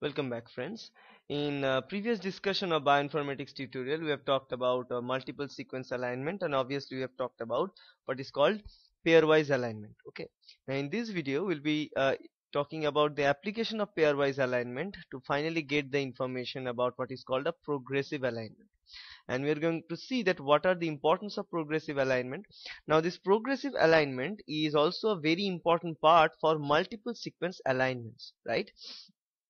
Welcome back friends. In uh, previous discussion of bioinformatics tutorial we have talked about uh, multiple sequence alignment and obviously we have talked about what is called pairwise alignment. Okay. Now in this video we'll be uh, talking about the application of pairwise alignment to finally get the information about what is called a progressive alignment. And we are going to see that what are the importance of progressive alignment. Now this progressive alignment is also a very important part for multiple sequence alignments. Right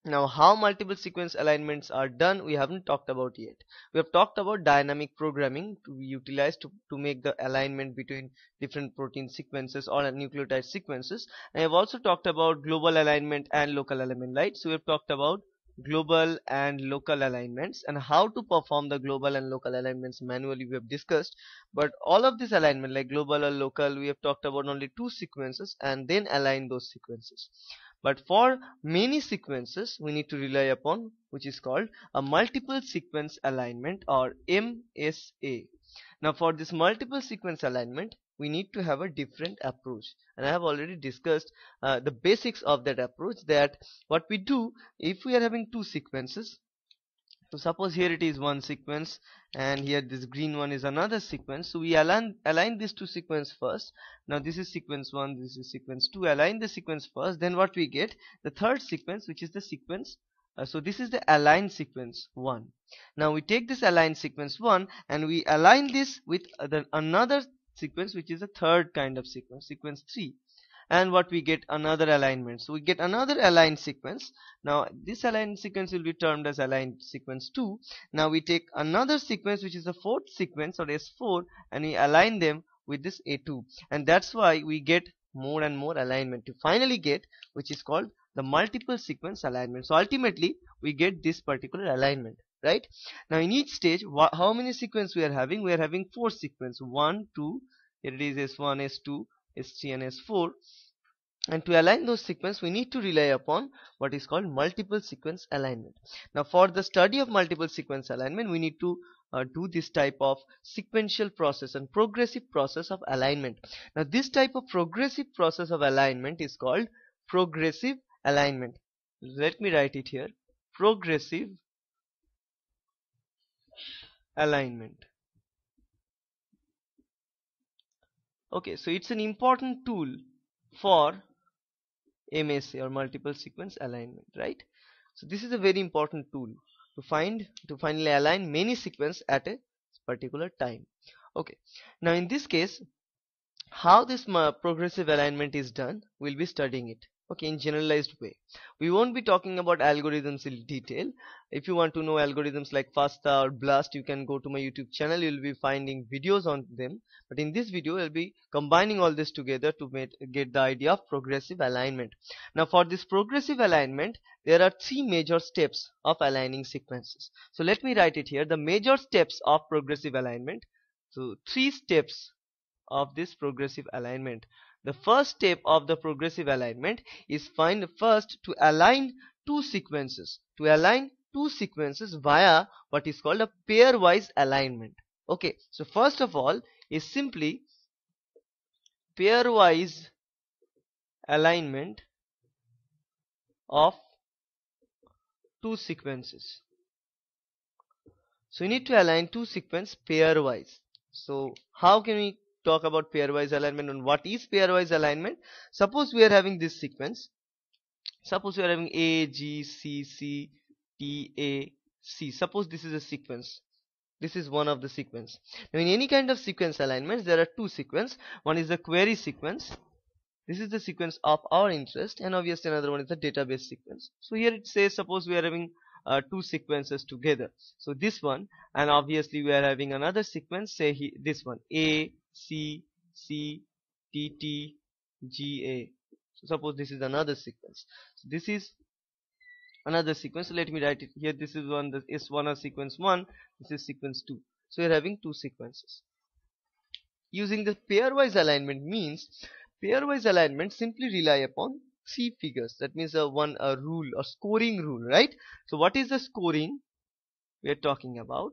now how multiple sequence alignments are done we haven't talked about yet. We have talked about dynamic programming to be utilized to, to make the alignment between different protein sequences or nucleotide sequences and I've also talked about global alignment and local alignment right. So we've talked about global and local alignments and how to perform the global and local alignments manually we have discussed but all of this alignment like global or local we have talked about only two sequences and then align those sequences but for many sequences we need to rely upon which is called a multiple sequence alignment or MSA now for this multiple sequence alignment we need to have a different approach and I have already discussed uh, the basics of that approach that what we do if we are having two sequences so suppose here it is one sequence and here this green one is another sequence so we align align these two sequences first now this is sequence 1 this is sequence 2 align the sequence first then what we get the third sequence which is the sequence uh, so this is the align sequence 1 now we take this align sequence 1 and we align this with the, another sequence which is the third kind of sequence sequence 3 and what we get another alignment so we get another aligned sequence now this aligned sequence will be termed as aligned sequence 2 now we take another sequence which is the fourth sequence or s4 and we align them with this a2 and that's why we get more and more alignment to finally get which is called the multiple sequence alignment so ultimately we get this particular alignment right now in each stage how many sequence we are having we are having four sequence one two here it is s1 s2 STNS4 and to align those sequence we need to rely upon what is called multiple sequence alignment now for the study of multiple sequence alignment we need to uh, do this type of sequential process and progressive process of alignment now this type of progressive process of alignment is called progressive alignment let me write it here progressive alignment okay so it's an important tool for MSA or multiple sequence alignment right so this is a very important tool to find to finally align many sequence at a particular time okay now in this case how this progressive alignment is done we'll be studying it okay in generalized way we won't be talking about algorithms in detail if you want to know algorithms like FASTA or BLAST you can go to my YouTube channel you'll be finding videos on them but in this video I'll be combining all this together to make, get the idea of progressive alignment now for this progressive alignment there are three major steps of aligning sequences so let me write it here the major steps of progressive alignment so three steps of this progressive alignment the first step of the progressive alignment is find first to align two sequences, to align two sequences via what is called a pairwise alignment. Okay, so first of all is simply pairwise alignment of two sequences. So you need to align two sequences pairwise. So how can we talk about pairwise alignment and what is pairwise alignment suppose we are having this sequence suppose we are having a g c c t a c suppose this is a sequence this is one of the sequence now in any kind of sequence alignments there are two sequence one is the query sequence this is the sequence of our interest and obviously another one is the database sequence so here it says suppose we are having uh, two sequences together so this one and obviously we are having another sequence say he, this one a C, C, T, T, G, A. So suppose this is another sequence. So this is another sequence. So let me write it here. This is one. This is one or sequence one. This is sequence two. So we are having two sequences. Using the pairwise alignment means pairwise alignment simply rely upon three figures. That means a one a rule or scoring rule, right? So what is the scoring we are talking about?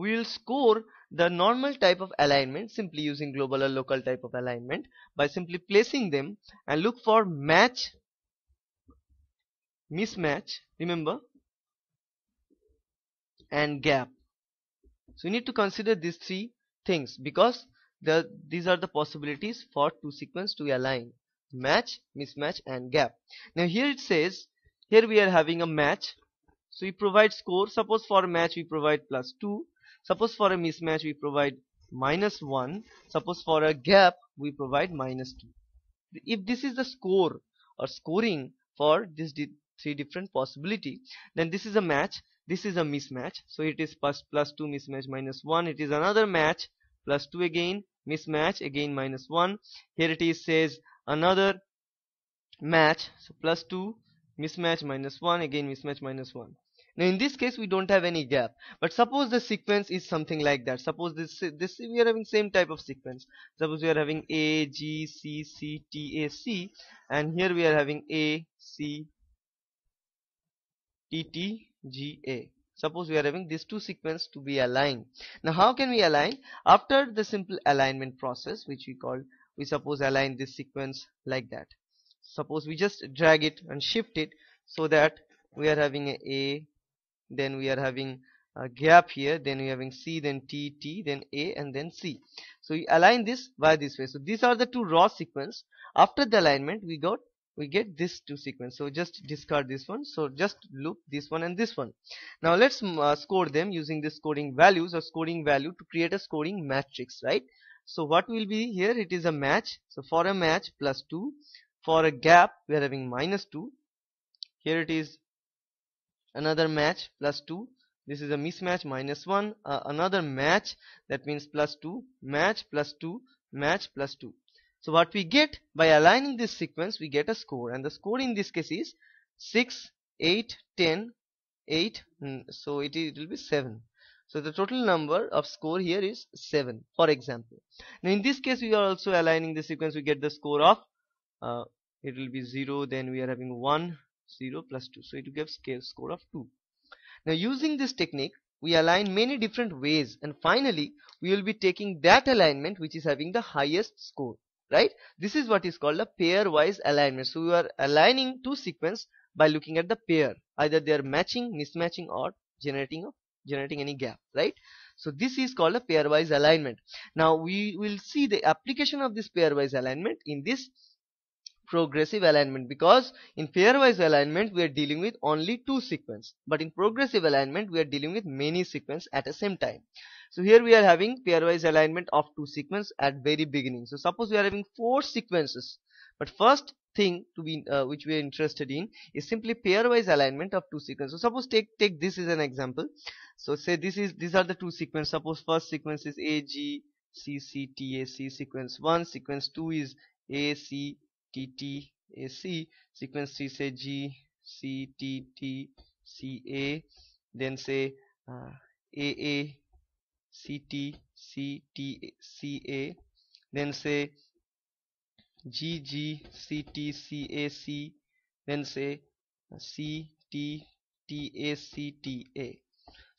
we will score the normal type of alignment simply using global or local type of alignment by simply placing them and look for match mismatch remember and gap so you need to consider these three things because the these are the possibilities for two sequence to align match mismatch and gap now here it says here we are having a match so we provide score suppose for match we provide plus 2 suppose for a mismatch we provide minus 1 suppose for a gap we provide minus 2 if this is the score or scoring for these three different possibility then this is a match this is a mismatch so it is plus plus 2 mismatch minus 1 it is another match plus 2 again mismatch again minus 1 here it is says another match so plus 2 mismatch minus 1 again mismatch minus 1 now in this case we don't have any gap but suppose the sequence is something like that suppose this this we are having same type of sequence suppose we are having A G C C T A C and here we are having A C T T G A suppose we are having these two sequences to be aligned now how can we align after the simple alignment process which we call we suppose align this sequence like that suppose we just drag it and shift it so that we are having a, a then we are having a gap here then we are having c then t t then a and then c so we align this by this way so these are the two raw sequence after the alignment we got we get this two sequence so just discard this one so just loop this one and this one now let's mm, uh, score them using the scoring values or scoring value to create a scoring matrix right so what will be here it is a match so for a match plus 2 for a gap we are having minus 2 here it is another match plus 2 this is a mismatch minus 1 uh, another match that means plus 2 match plus 2 match plus 2 so what we get by aligning this sequence we get a score and the score in this case is 6 8 10 8 hmm, so it, it will be 7 so the total number of score here is 7 for example now in this case we are also aligning the sequence we get the score of uh, it will be 0 then we are having 1 0 plus 2 so it gives K score of 2 now using this technique we align many different ways and finally we will be taking that alignment which is having the highest score right this is what is called a pairwise alignment so we are aligning two sequence by looking at the pair either they are matching mismatching or generating a, generating any gap right so this is called a pairwise alignment now we will see the application of this pairwise alignment in this progressive alignment because in pairwise alignment we are dealing with only two sequence but in progressive alignment we are dealing with many sequence at the same time so here we are having pairwise alignment of two sequence at very beginning so suppose we are having four sequences but first thing to be uh, which we are interested in is simply pairwise alignment of two sequence so suppose take take this as an example so say this is these are the two sequence suppose first sequence is a g c c t a c sequence 1 sequence 2 is a c TTAC sequence 3 say G C T T C A then say uh, then say G G C T C A C then say uh, C T T A C T A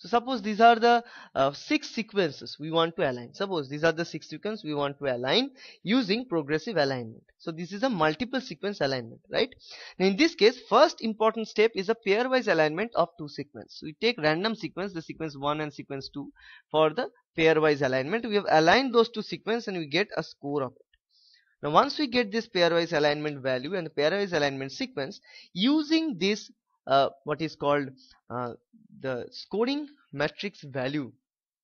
so suppose these are the uh, six sequences we want to align. Suppose these are the six sequences we want to align using progressive alignment. So this is a multiple sequence alignment, right? Now in this case, first important step is a pairwise alignment of two sequences. So we take random sequence, the sequence 1 and sequence 2 for the pairwise alignment. We have aligned those two sequences and we get a score of it. Now once we get this pairwise alignment value and the pairwise alignment sequence, using this uh, what is called uh, the scoring matrix value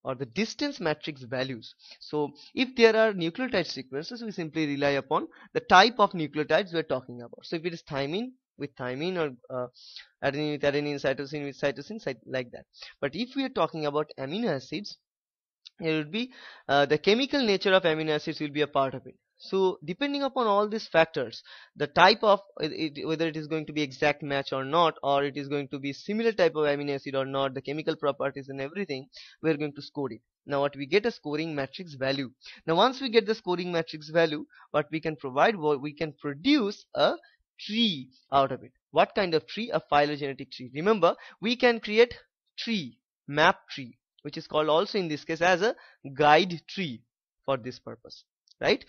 or the distance matrix values. So if there are nucleotide sequences, we simply rely upon the type of nucleotides we're talking about. So if it is thymine with thymine or uh, adenine with adenine, cytosine with cytosine, cyt like that. But if we are talking about amino acids, it would be uh, the chemical nature of amino acids will be a part of it so depending upon all these factors the type of it, whether it is going to be exact match or not or it is going to be similar type of amino acid or not the chemical properties and everything we are going to score it now what we get a scoring matrix value now once we get the scoring matrix value what we can provide what we can produce a tree out of it what kind of tree a phylogenetic tree remember we can create tree map tree which is called also in this case as a guide tree for this purpose right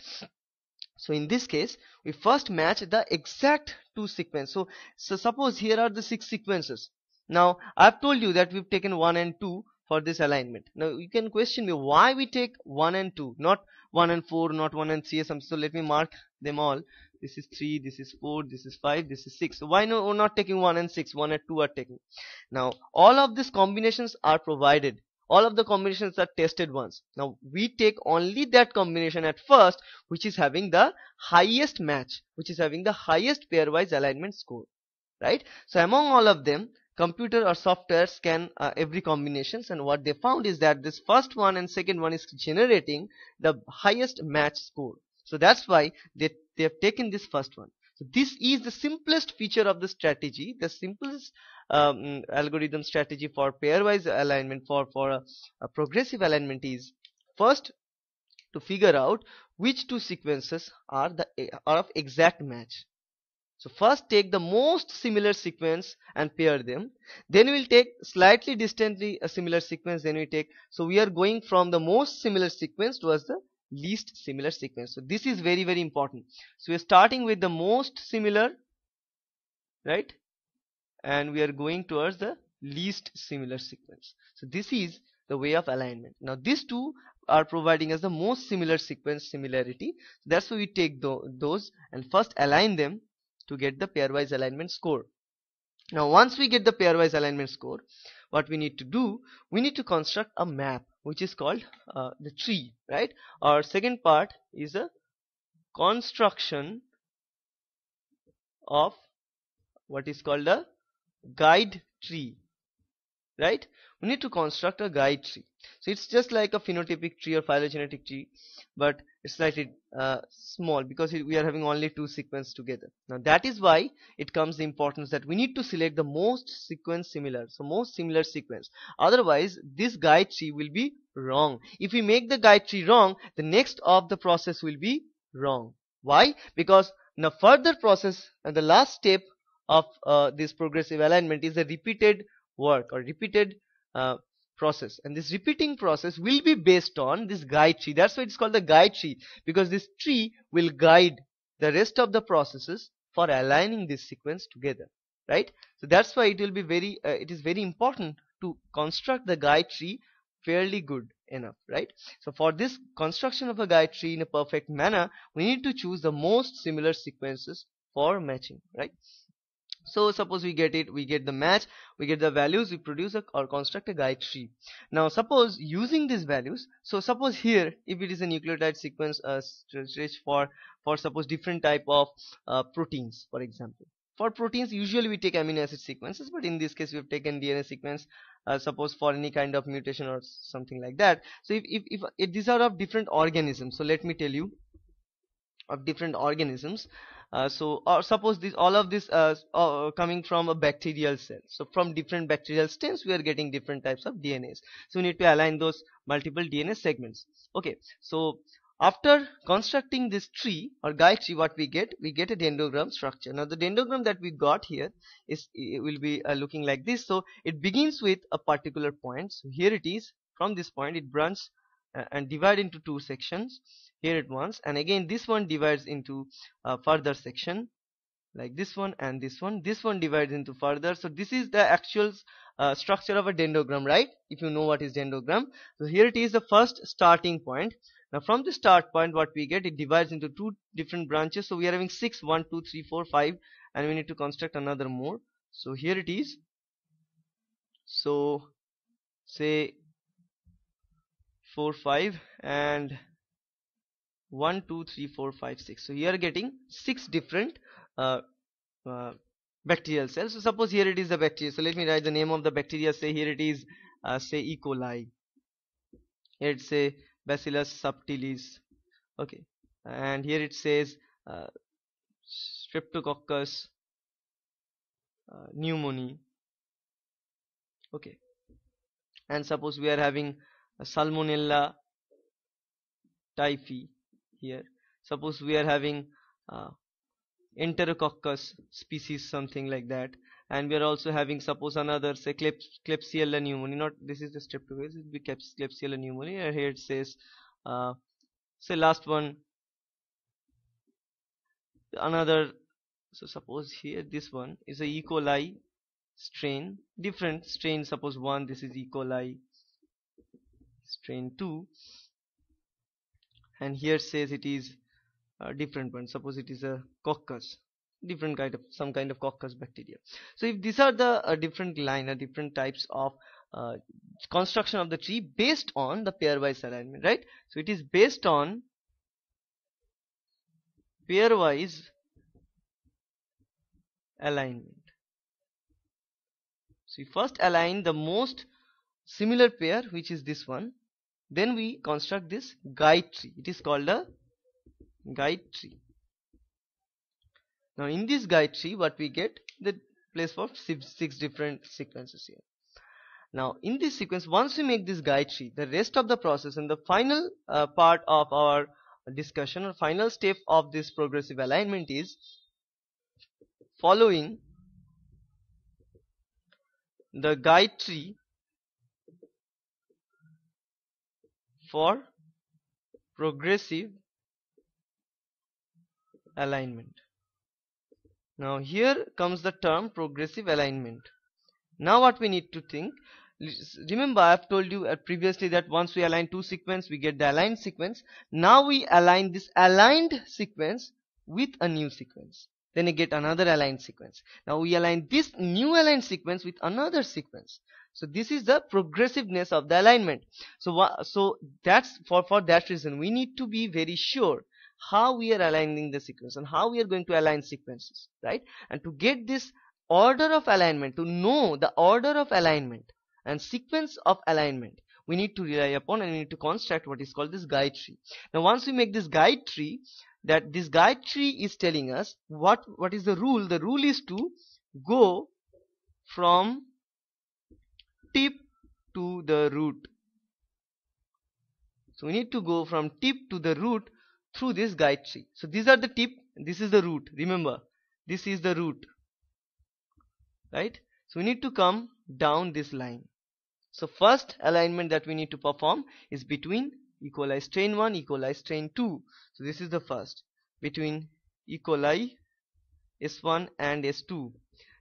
so in this case we first match the exact two sequence so, so suppose here are the six sequences now i've told you that we've taken one and two for this alignment now you can question me why we take one and two not one and four not one and three so let me mark them all this is 3 this is 4 this is 5 this is 6 so why no we're not taking 1 and 6 1 and 2 are taking now all of these combinations are provided all of the combinations are tested once now we take only that combination at first which is having the highest match which is having the highest pairwise alignment score right so among all of them computer or software scan uh, every combinations and what they found is that this first one and second one is generating the highest match score so that's why they, they have taken this first one so this is the simplest feature of the strategy the simplest um, algorithm strategy for pairwise alignment for for a, uh, a progressive alignment is first to figure out which two sequences are the are of exact match so first take the most similar sequence and pair them. Then we'll take slightly distantly a similar sequence. Then we take. So we are going from the most similar sequence towards the least similar sequence. So this is very very important. So we're starting with the most similar, right? and we are going towards the least similar sequence so this is the way of alignment now these two are providing us the most similar sequence similarity that's why we take th those and first align them to get the pairwise alignment score now once we get the pairwise alignment score what we need to do we need to construct a map which is called uh, the tree right our second part is a construction of what is called a guide tree right we need to construct a guide tree so it's just like a phenotypic tree or phylogenetic tree but it's slightly uh, small because we are having only two sequences together now that is why it comes the importance that we need to select the most sequence similar so most similar sequence otherwise this guide tree will be wrong if we make the guide tree wrong the next of the process will be wrong why because the further process and uh, the last step of uh, this progressive alignment is a repeated work or repeated uh, process and this repeating process will be based on this guide tree that's why it's called the guide tree because this tree will guide the rest of the processes for aligning this sequence together right so that's why it will be very uh, it is very important to construct the guide tree fairly good enough right so for this construction of a guide tree in a perfect manner we need to choose the most similar sequences for matching right so suppose we get it we get the match we get the values we produce a, or construct a guide tree now suppose using these values so suppose here if it is a nucleotide sequence uh, for for suppose different type of uh, proteins for example for proteins usually we take amino acid sequences but in this case we have taken DNA sequence uh, suppose for any kind of mutation or something like that so if, if, if, if these are of different organisms so let me tell you of different organisms uh, so or suppose this all of this are uh, uh, coming from a bacterial cell so from different bacterial stains we are getting different types of DNAs so we need to align those multiple DNA segments okay so after constructing this tree or guide tree what we get we get a dendrogram structure now the dendrogram that we got here is will be uh, looking like this so it begins with a particular point so here it is from this point it branches uh, and divide into two sections here at once and again this one divides into a uh, further section like this one and this one this one divides into further so this is the actual uh, structure of a dendrogram right if you know what is dendrogram so here it is the first starting point now from the start point what we get it divides into two different branches so we are having six, one, two, three, four, five, and we need to construct another more so here it is so say 4 5 and 1 2 3 4 5 6 so are getting six different uh, uh, bacterial cells so suppose here it is the bacteria so let me write the name of the bacteria say here it is uh, say E. coli here it say bacillus subtilis okay and here it says uh, streptococcus uh, pneumoniae okay and suppose we are having salmonella typhi here suppose we are having uh, enterococcus species something like that and we are also having suppose another say Klebs Klebsiella pneumonia. not this is the streptococcus it will be Klebsiella pneumonia. here it says uh, say last one another so suppose here this one is a E. coli strain different strain suppose one this is E. coli strain 2 and here says it is a different one suppose it is a coccus different kind of some kind of coccus bacteria so if these are the uh, different line or uh, different types of uh, construction of the tree based on the pairwise alignment right so it is based on pairwise alignment so you first align the most similar pair which is this one then we construct this guide tree it is called a guide tree now in this guide tree what we get the place for six, different sequences here now in this sequence once we make this guide tree the rest of the process and the final uh, part of our discussion or final step of this progressive alignment is following the guide tree for progressive alignment. Now here comes the term progressive alignment. Now what we need to think remember I have told you uh, previously that once we align two sequence we get the aligned sequence now we align this aligned sequence with a new sequence then we get another aligned sequence now we align this new aligned sequence with another sequence so this is the progressiveness of the alignment so so that's for for that reason we need to be very sure how we are aligning the sequence and how we are going to align sequences right and to get this order of alignment to know the order of alignment and sequence of alignment we need to rely upon and we need to construct what is called this guide tree now once we make this guide tree that this guide tree is telling us what what is the rule the rule is to go from tip to the root so we need to go from tip to the root through this guide tree so these are the tip this is the root remember this is the root right so we need to come down this line so first alignment that we need to perform is between E. coli strain 1 E. coli strain 2 so this is the first between E. coli S1 and S2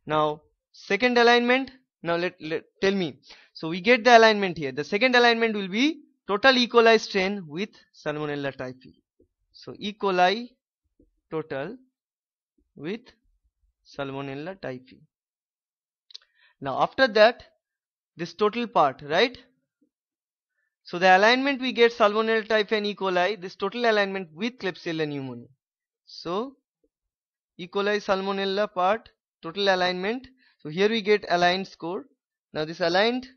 now second alignment now let, let tell me so we get the alignment here the second alignment will be total E. coli strain with salmonella typhi so E. coli total with salmonella typhi now after that this total part right so the alignment we get salmonella typhi and E. coli this total alignment with klebsiella pneumonia so E. coli salmonella part total alignment so here we get aligned score now this aligned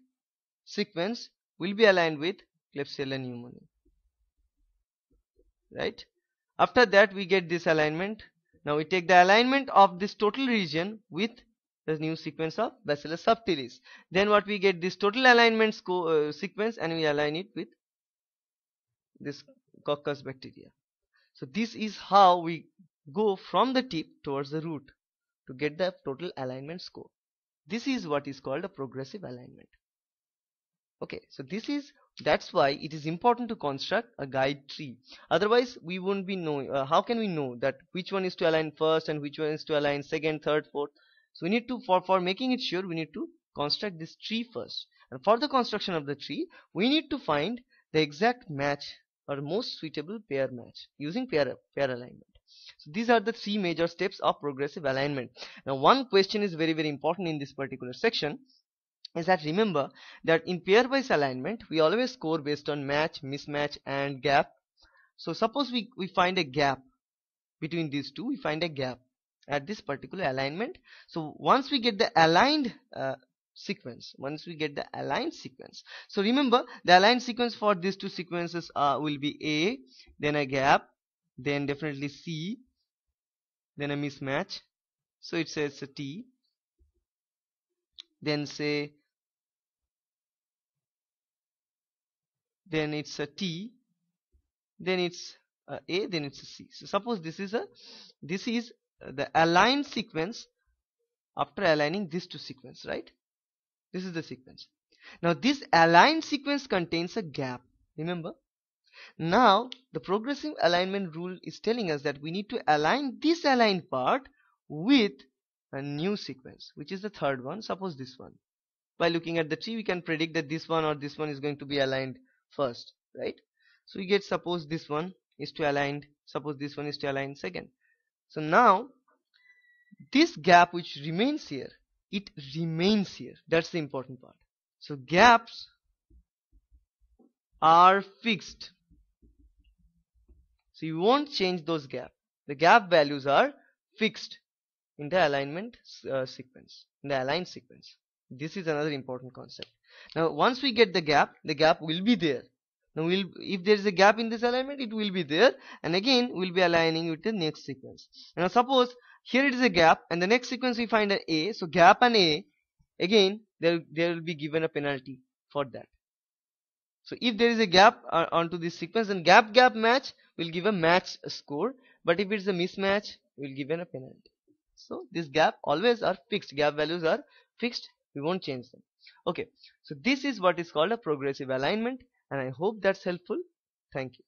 sequence will be aligned with Klebsiella pneumoniae right after that we get this alignment now we take the alignment of this total region with the new sequence of Bacillus subtilis then what we get this total alignment score, uh, sequence and we align it with this coccus bacteria so this is how we go from the tip towards the root to get the total alignment score. This is what is called a progressive alignment. Okay, so this is that's why it is important to construct a guide tree. Otherwise, we won't be knowing. Uh, how can we know that which one is to align first and which one is to align second, third, fourth? So we need to for for making it sure we need to construct this tree first. And for the construction of the tree, we need to find the exact match or most suitable pair match using pair pair alignment so these are the three major steps of progressive alignment now one question is very very important in this particular section is that remember that in pairwise alignment we always score based on match mismatch and gap so suppose we, we find a gap between these two we find a gap at this particular alignment so once we get the aligned uh, sequence once we get the aligned sequence so remember the aligned sequence for these two sequences uh, will be a then a gap then definitely C then a mismatch so it says a T then say then it's a T then it's a, a then it's a C so suppose this is a this is the aligned sequence after aligning these two sequence right this is the sequence now this aligned sequence contains a gap remember now the progressive alignment rule is telling us that we need to align this aligned part with a new sequence which is the third one suppose this one by looking at the tree we can predict that this one or this one is going to be aligned first right so we get suppose this one is to align. suppose this one is to align second so now this gap which remains here it remains here that's the important part so gaps are fixed so you won't change those gap. The gap values are fixed in the alignment uh, sequence, in the aligned sequence. This is another important concept. Now once we get the gap, the gap will be there. Now we'll, if there is a gap in this alignment, it will be there and again we'll be aligning with the next sequence. Now suppose here it is a gap and the next sequence we find an A. So gap and A, again there, there will be given a penalty for that so if there is a gap uh, onto this sequence then gap gap match will give a match score but if it's a mismatch we'll give an a penalty so this gap always are fixed gap values are fixed we won't change them okay so this is what is called a progressive alignment and i hope that's helpful thank you